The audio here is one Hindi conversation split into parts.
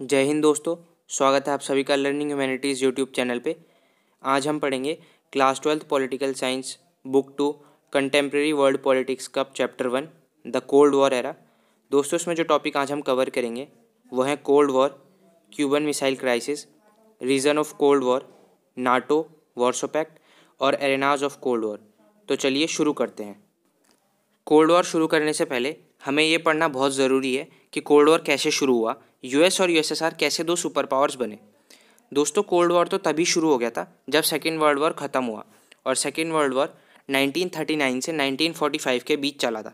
जय हिंद दोस्तों स्वागत है आप सभी का लर्निंग ह्यूमैनिटीज़ यूट्यूब चैनल पे आज हम पढ़ेंगे class twelfth political science book two contemporary world politics का chapter one the cold war era दोस्तों इसमें जो टॉपिक आज हम कवर करेंगे वह है cold war Cuban missile crisis reason of cold war NATO Warsaw pact और एरेनाज ऑफ कोल्ड वॉर तो चलिए शुरू करते हैं कोल्ड वॉर शुरू करने से पहले हमें ये पढ़ना बहुत ज़रूरी है कि कोल्ड वॉर कैसे शुरू हुआ यूएस और यूएसएसआर कैसे दो सुपर पावर्स बने दोस्तों कोल्ड वॉर तो तभी शुरू हो गया था जब सेकेंड वर्ल्ड वॉर ख़त्म हुआ और सेकेंड वर्ल्ड वॉर 1939 से 1945 के बीच चला था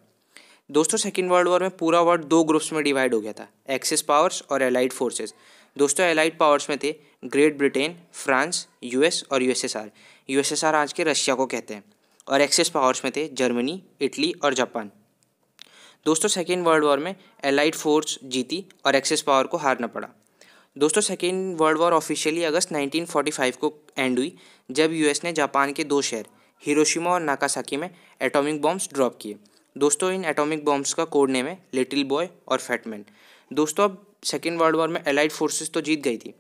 दोस्तों सेकेंड वर्ल्ड वॉर में पूरा वर्ल्ड दो ग्रुप्स में डिवाइड हो गया था एक्सिस पावर्स और एलाइड फोर्सेस दोस्तों एलाइड पावर्स में थे ग्रेट ब्रिटेन फ्रांस यूएस और यूएसएसआर यूएसएसआर आज के रशिया को कहते हैं और एक्सिस पावर्स में थे जर्मनी इटली और जापान दोस्तों सेकेंड वर्ल्ड वॉर में एलाइड फोर्स जीती और एक्सेस पावर को हारना पड़ा दोस्तों second world war officially August 1945 को एंड हुई जब यूएस ने जापान के दो शहर हिरोशिमा और नाकासाकी में एटॉमिक बॉम्ब्स ड्रॉप किए दोस्तों इन एटॉमिक बॉम्ब्स का कोड नेम है लिटिल बॉय और फैटमैन दोस्तों अब सेकेंड वर्ल्ड वॉर में एलाइड फोर्सेस तो जीत गई थी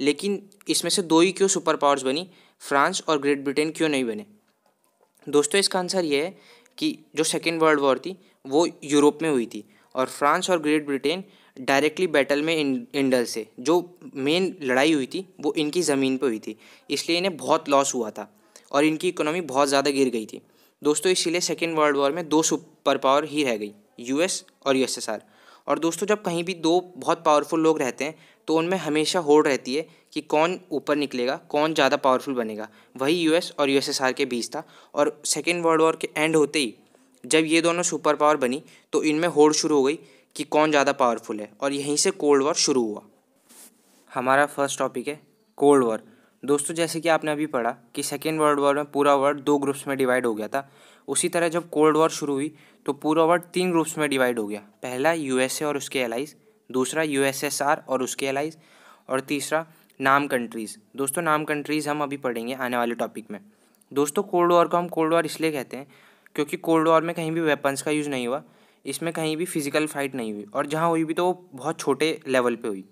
लेकिन इसमें से दो ही क्यों सुपर पावर्स बनी फ्रांस और ग्रेट ब्रिटेन क्यों नहीं बने दोस्तों इसका आंसर ये है कि जो सेकेंड वर्ल्ड वॉर थी वो यूरोप में हुई थी और फ्रांस और ग्रेट ब्रिटेन डायरेक्टली बैटल में इंडल से जो मेन लड़ाई हुई थी वो इनकी ज़मीन पर हुई थी इसलिए इन्हें बहुत लॉस हुआ था और इनकी इकोनॉमी बहुत ज़्यादा गिर गई थी दोस्तों इसीलिए सेकेंड वर्ल्ड वॉर में दो सुपर पावर ही रह गई यू और यू और दोस्तों जब कहीं भी दो बहुत पावरफुल लोग रहते हैं तो उनमें हमेशा होड़ रहती है कि कौन ऊपर निकलेगा कौन ज़्यादा पावरफुल बनेगा वही यूएस और यूएसएसआर के बीच था और सेकेंड वर्ल्ड वॉर के एंड होते ही जब ये दोनों सुपर पावर बनी तो इनमें होड़ शुरू हो गई कि कौन ज़्यादा पावरफुल है और यहीं से कोल्ड वॉर शुरू हुआ हमारा फर्स्ट टॉपिक है कोल्ड वॉर दोस्तों जैसे कि आपने अभी पढ़ा कि सेकेंड वर्ल्ड वॉर में पूरा वर्ल्ड दो ग्रुप्स में डिवाइड हो गया था उसी तरह जब कोल्ड वॉर शुरू हुई तो पूरा वर्ल्ड तीन ग्रुप्स में डिवाइड हो गया पहला यूएसए और उसके एलाइज दूसरा यूएसएसआर और उसके एलाइज और तीसरा नाम कंट्रीज़ दोस्तों नाम कंट्रीज़ हम अभी पढ़ेंगे आने वाले टॉपिक में दोस्तों कोल्ड वॉर को हम कोल्ड वॉर इसलिए कहते हैं क्योंकि कोल्ड वॉर में कहीं भी वेपन्स का यूज़ नहीं हुआ इसमें कहीं भी फिजिकल फाइट नहीं हुई और जहाँ हुई भी तो वो बहुत छोटे लेवल पे हुई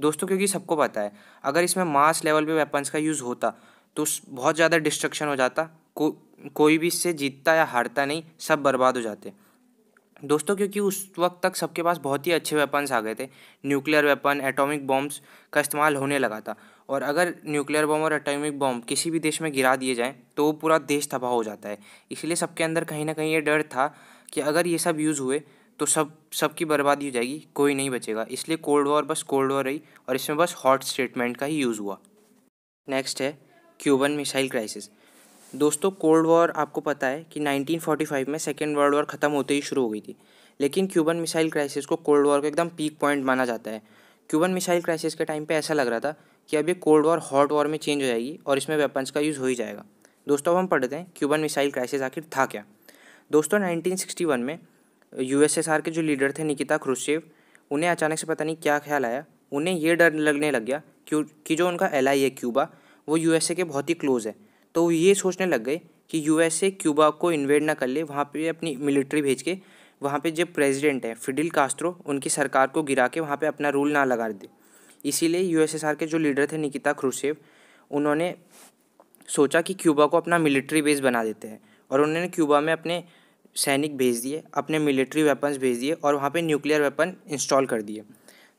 दोस्तों क्योंकि सबको पता है अगर इसमें मास लेवल पे वेपन्स का यूज़ होता तो बहुत ज़्यादा डिस्ट्रक्शन हो जाता को कोई भी इससे जीतता या हारता नहीं सब बर्बाद हो जाते दोस्तों क्योंकि उस वक्त तक सबके पास बहुत ही अच्छे वेपन्स आ गए थे न्यूक्लियर वेपन एटॉमिक बॉम्ब्स का इस्तेमाल होने लगा था और अगर न्यूक्लियर बम और एटॉमिक बम किसी भी देश में गिरा दिए जाएँ तो वो पूरा देश तबाह हो जाता है इसलिए सबके अंदर कहीं ना कहीं ये डर था कि अगर ये सब यूज़ हुए तो सब सबकी बर्बादी हो जाएगी कोई नहीं बचेगा इसलिए कोल्ड वॉर बस कोल्ड वॉर रही और इसमें बस हॉट स्टेटमेंट का ही यूज़ हुआ नेक्स्ट है क्यूबन मिसाइल क्राइसिस दोस्तों कोल्ड वॉर आपको पता है कि 1945 में सेकेंड वर्ल्ड वॉर ख़त्म होते ही शुरू हो गई थी लेकिन क्यूबन मिसाइल क्राइसिस को कोल्ड वॉर का एकदम पीक पॉइंट माना जाता है क्यूबन मिसाइल क्राइसिस के टाइम पे ऐसा लग रहा था कि अब ये कोल्ड वॉर हॉट वॉर में चेंज हो जाएगी और इसमें वेपन्स का यूज़ हो ही जाएगा दोस्तों अब हम पढ़ते हैं क्यूबन मिसाइल क्राइसिस आखिर था क्या दोस्तों नाइनटीन में यू के जो लीडर थे निकिता क्रुशेव उन्हें अचानक से पता नहीं क्या ख्याल आया उन्हें ये डर लगने लग गया कि जो उनका एल है क्यूबा वो यू के बहुत ही क्लोज़ है तो ये सोचने लग गए कि यू क्यूबा को इन्वेड ना कर ले वहाँ पे अपनी मिलिट्री भेज के वहाँ पे जो प्रेसिडेंट हैं फिडिल कास्त्रो उनकी सरकार को गिरा के वहाँ पे अपना रूल ना लगा दे इसीलिए यूएसएसआर के जो लीडर थे निकिता क्रूसेव उन्होंने सोचा कि क्यूबा को अपना मिलिट्री बेस बना देते हैं और उन्होंने क्यूबा में अपने सैनिक भेज दिए अपने मिलिट्री वेपन्स भेज दिए और वहाँ पे न्यूक्लियर वेपन इंस्टॉल कर दिए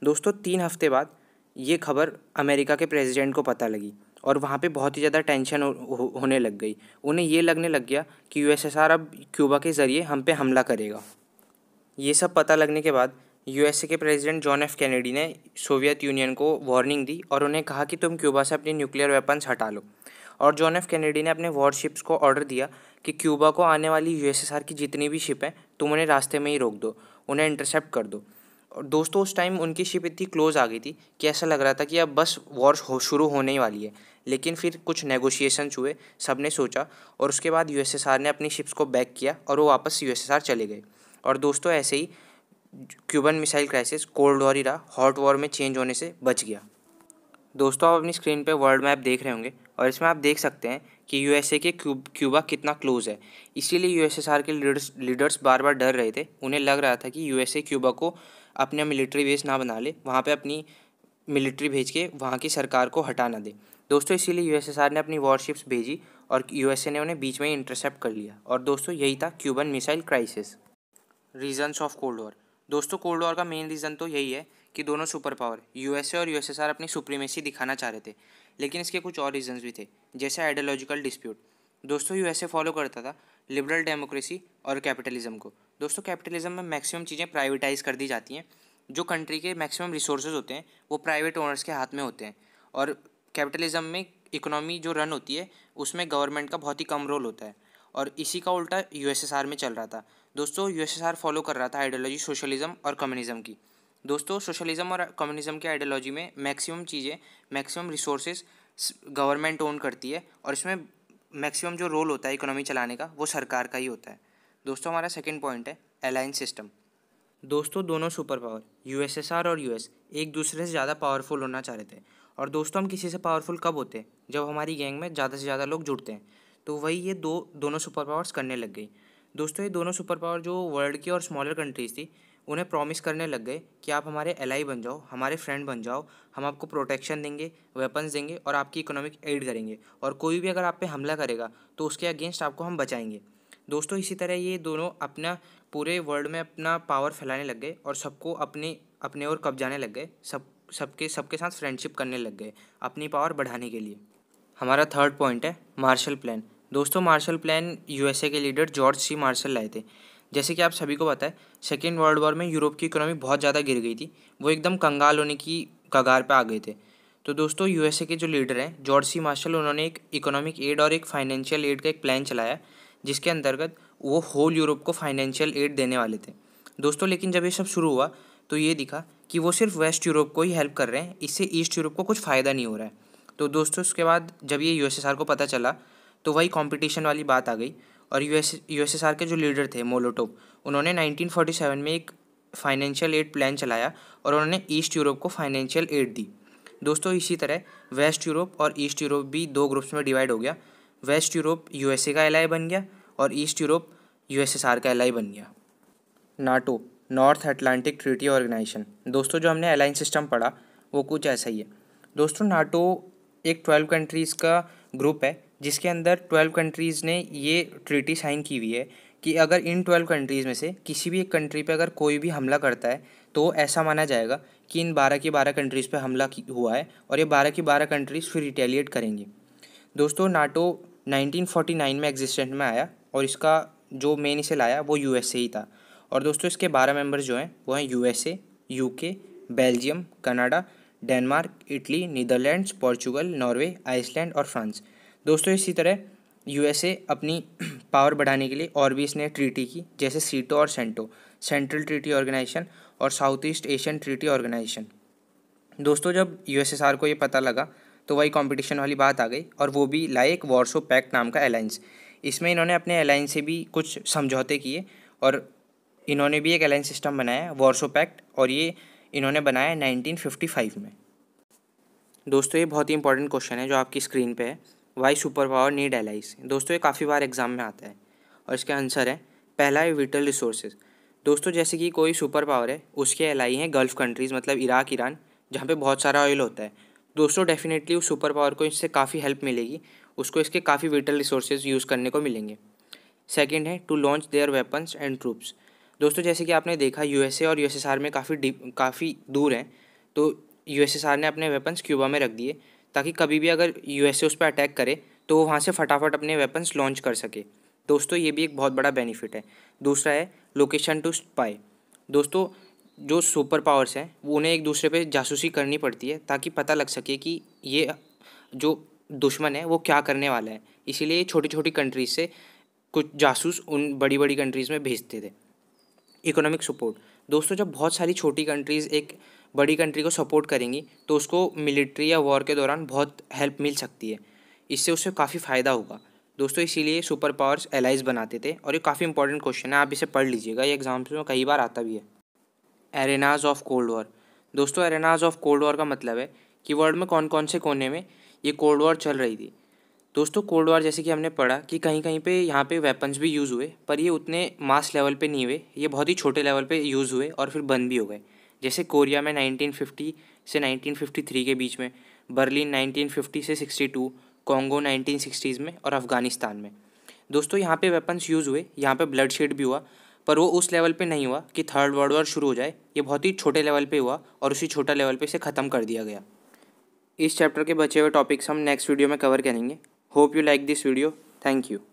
दोस्तों तीन हफ्ते बाद ये खबर अमेरिका के प्रेसिडेंट को पता लगी और वहाँ पे बहुत ही ज़्यादा टेंशन हो, हो, होने लग गई उन्हें ये लगने लग गया कि यूएसएसआर अब क्यूबा के ज़रिए हम पे हमला करेगा ये सब पता लगने के बाद यूएसए के प्रेसिडेंट जॉन एफ कैनेडी ने सोवियत यूनियन को वार्निंग दी और उन्हें कहा कि तुम क्यूबा से अपनी न्यूक्लियर वेपन्स हटा लो और जॉन एफ कैनेडी ने अपने वॉरशिप्स को ऑर्डर दिया कि क्यूबा को आने वाली यूएसएसआर की जितनी भी शिप हैं तुम उन्हें रास्ते में ही रोक दो उन्हें इंटरसेप्ट कर दो और दोस्तों उस टाइम उनकी शिप इतनी क्लोज आ गई थी कि ऐसा लग रहा था कि अब बस वॉर हो शुरू होने ही वाली है लेकिन फिर कुछ नेगोशिएशंस हुए सब ने सोचा और उसके बाद यूएसएसआर ने अपनी शिप्स को बैक किया और वो वापस यूएसएसआर चले गए और दोस्तों ऐसे ही Cuban missile crisis cold war era hot war में चेंज होने से बच गया दोस्तों आप अपनी स्क्रीन पर वर्ल्ड मैप देख रहे होंगे और इसमें आप देख सकते हैं कि यूएसए के क्यूब क्यूबा कितना क्लोज है इसीलिए यूएसएसआर के लीडर्स लीडर्स बार बार डर रहे थे उन्हें लग रहा था कि यूएसए क्यूबा को अपना मिलिट्री बेस ना बना ले वहाँ पर अपनी मिलिट्री भेज के वहाँ की सरकार को हटा ना दे दोस्तों इसीलिए यूएसएसआर ने अपनी वॉरशिप्स भेजी और यूएसए ने उन्हें बीच में ही इंटरसेप्ट कर लिया और दोस्तों यही था Cuban missile crisis reasons of cold war दोस्तों कोल्ड वॉर का मेन रीज़न तो यही है कि दोनों सुपर पावर यूएसए और यूएसएसआर अपनी सुप्रीमेसी दिखाना चाह रहे थे लेकिन इसके कुछ और रीजंस भी थे जैसे आइडियोलॉजिकल डिस्प्यूट दोस्तों यूएसए फॉलो करता था लिबरल डेमोक्रेसी और कैपिटलिज्म को दोस्तों कैपिटलिज्म में मैक्सिमम चीज़ें प्राइवेटाइज कर दी जाती हैं जो कंट्री के मैक्सिमम रिसोर्सेज होते हैं वो प्राइवेट ओनर्स के हाथ में होते हैं और कैपिटलिज्म में इकोनॉमी जो रन होती है उसमें गवर्नमेंट का बहुत ही कम रोल होता है और इसी का उल्टा यूएसएसआर में चल रहा था दोस्तों यूएसएसआर फॉलो कर रहा था आइडियोलॉजी सोशलिज्म और कम्युनिज्म की दोस्तों सोशलिज्म और कम्युनिज्म की आइडियोलॉजी में मैक्सिमम चीज़ें मैक्सिमम रिसोर्सेज गवर्नमेंट ओन करती है और इसमें मैक्सिमम जो रोल होता है इकोनॉमी चलाने का वो सरकार का ही होता है दोस्तों हमारा सेकेंड पॉइंट है अलायंस सिस्टम दोस्तों दोनों सुपर पावर यूएसएसआर और यूएस एक दूसरे से ज़्यादा पावरफुल होना चाह रहे थे और दोस्तों हम किसी से पावरफुल कब होते हैं जब हमारी गैंग में ज़्यादा से ज़्यादा लोग जुड़ते हैं तो वही ये दो दोनों सुपर पावर्स करने लग गई दोस्तों ये दोनों सुपर पावर जो वर्ल्ड की और स्मॉलर कंट्रीज़ थी उन्हें प्रॉमिस करने लग गए कि आप हमारे एलआई बन जाओ हमारे फ्रेंड बन जाओ हम आपको प्रोटेक्शन देंगे वेपन्स देंगे और आपकी इकोनॉमिक एड करेंगे और कोई भी अगर आप पे हमला करेगा तो उसके अगेंस्ट आपको हम बचाएंगे दोस्तों इसी तरह ये दोनों अपना पूरे वर्ल्ड में अपना पावर फैलाने लग गए और सबको अपने अपने ओर कब्जाने लग गए सब सबके सबके साथ फ्रेंडशिप करने लग गए अपनी पावर बढ़ाने के लिए हमारा थर्ड पॉइंट है मार्शल प्लान दोस्तों मार्शल प्लान यूएसए के लीडर जॉर्ज सी मार्शल लाए थे जैसे कि आप सभी को पता है सेकेंड वर्ल्ड वॉर में यूरोप की इकोनॉमी बहुत ज़्यादा गिर गई थी वो एकदम कंगाल होने की कगार पर आ गए थे तो दोस्तों यूएसए के जो लीडर हैं जॉर्ज सी मार्शल उन्होंने एक इकोनॉमिक एड और एक फाइनेंशियल एड का एक प्लान चलाया जिसके अंतर्गत वो होल यूरोप को फाइनेंशियल एड देने वाले थे दोस्तों लेकिन जब ये सब शुरू हुआ तो ये दिखा कि वो सिर्फ वेस्ट यूरोप को ही हेल्प कर रहे हैं इससे ईस्ट यूरोप को कुछ फ़ायदा नहीं हो रहा है तो दोस्तों उसके बाद जब ये यूएसएसआर को पता चला तो वही कंपटीशन वाली बात आ गई और यूएस यूएसएसआर के जो लीडर थे मोलोटोप उन्होंने 1947 में एक फाइनेंशियल एड प्लान चलाया और उन्होंने ईस्ट यूरोप को फाइनेंशियल एड दी दोस्तों इसी तरह वेस्ट यूरोप और ईस्ट यूरोप भी दो ग्रुप्स में डिवाइड हो गया वेस्ट यूरोप यूएसए का एलआई बन गया और ईस्ट यूरोप यूएसएसआर का एलआई बन गया NATO North Atlantic Treaty organisation दोस्तों जो हमने अलाइन सिस्टम पढ़ा वो कुछ ऐसा ही है दोस्तों नाटो एक ट्वेल्व कंट्रीज़ का ग्रुप है जिसके अंदर ट्वेल्व कंट्रीज़ ने ये ट्रीटी साइन की हुई है कि अगर इन ट्वेल्व कंट्रीज़ में से किसी भी एक कंट्री पे अगर कोई भी हमला करता है तो ऐसा माना जाएगा कि इन बारह की बारह कंट्रीज़ पे हमला हुआ है और ये बारह की बारह कंट्रीज़ फिर रिटेलिएट करेंगी दोस्तों नाटो 1949 में एग्जिस्टेंट में आया और इसका जो मेन इसे लाया वो यू ही था और दोस्तों इसके बारह मेम्बर्स जो हैं वो हैं U S Belgium Canada Denmark Italy Netherlands Portugal Norway Iceland और फ्रांस दोस्तों इसी तरह यूएसए अपनी पावर बढ़ाने के लिए और भी इसने ट्रीटी की जैसे सीटो और सेंटो सेंट्रल ट्रीटी ऑर्गेनाइजेशन और south east Asian treaty organisation दोस्तों जब यूएसएसआर को ये पता लगा तो वही कंपटीशन वाली बात आ गई और वो भी लाए एक वॉर्सो पैक्ट नाम का अलायंस इसमें इन्होंने अपने अलायंस से भी कुछ समझौते किए और इन्होंने भी एक अलायंस सिस्टम बनाया वॉर्सो पैक्ट और ये इन्होंने बनाया 1955 में दोस्तों ये बहुत ही इंपॉर्टेंट क्वेश्चन है जो आपकी स्क्रीन पर है why super power need allies दोस्तों ये काफ़ी बार एग्जाम में आता है और इसका आंसर है पहला है विटल रिसोर्सेज दोस्तों जैसे कि कोई सुपर पावर है उसके एलाई हैं गल्फ़ कंट्रीज़ मतलब इराक ईरान जहाँ पे बहुत सारा ऑयल होता है दोस्तों डेफिनेटली उस सुपर पावर को इससे काफ़ी हेल्प मिलेगी उसको इसके काफ़ी विटल रिसोर्सेज यूज़ करने को मिलेंगे सेकेंड है to launch their weapons and troops दोस्तों जैसे कि आपने देखा यू और यू में काफ़ी डीप काफ़ी दूर हैं तो यू ने अपने वेपन्स क्यूबा में रख दिए ताकि कभी भी अगर यूएसए उस पर अटैक करे तो वो वहाँ से फटाफट अपने वेपन्स लॉन्च कर सके दोस्तों ये भी एक बहुत बड़ा बेनिफिट है दूसरा है लोकेशन टू स्पाई दोस्तों जो सुपर पावर्स हैं वो उन्हें एक दूसरे पे जासूसी करनी पड़ती है ताकि पता लग सके कि ये जो दुश्मन है वो क्या करने वाला है इसीलिए छोटी छोटी कंट्रीज से कुछ जासूस उन बड़ी बड़ी कंट्रीज़ में भेजते थे इकोनॉमिक सपोर्ट दोस्तों जब बहुत सारी छोटी कंट्रीज़ एक बड़ी कंट्री को सपोर्ट करेंगी तो उसको मिलिट्री या वॉर के दौरान बहुत हेल्प मिल सकती है इससे उसे काफ़ी फ़ायदा होगा दोस्तों इसीलिए सुपर पावर्स एलाइज बनाते थे और ये काफ़ी इंपॉर्टेंट क्वेश्चन है आप इसे पढ़ लीजिएगा ये एग्जाम्स में कई बार आता भी है एरेनाज ऑफ कोल्ड वॉर दोस्तों एरेनाज ऑफ कोल्ड वॉर का मतलब है कि वर्ल्ड में कौन कौन से कोने में ये कोल्ड वॉर चल रही थी दोस्तों कोल्ड वॉर जैसे कि हमने पढ़ा कि कहीं कहीं पे यहाँ पे वेपन्स भी यूज़ हुए पर ये उतने मास लेवल पे नहीं हुए ये बहुत ही छोटे लेवल पे यूज़ हुए और फिर बंद भी हो गए जैसे कोरिया में 1950 से 1953 के बीच में बर्लिन 1950 से 62 कॉन्गो 1960s में और अफ़गानिस्तान में दोस्तों यहाँ पे वेपन्स यूज़ हुए यहाँ पे ब्लड शेड भी हुआ पर वो उस लेवल पे नहीं हुआ कि थर्ड वर्ल्ड वॉर शुरू हो जाए ये बहुत ही छोटे लेवल पे हुआ और उसी छोटा लेवल पे इसे ख़त्म कर दिया गया इस चैप्टर के बचे हुए टॉपिक्स हम नेक्स्ट वीडियो में कवर करेंगे hope you like this video thank you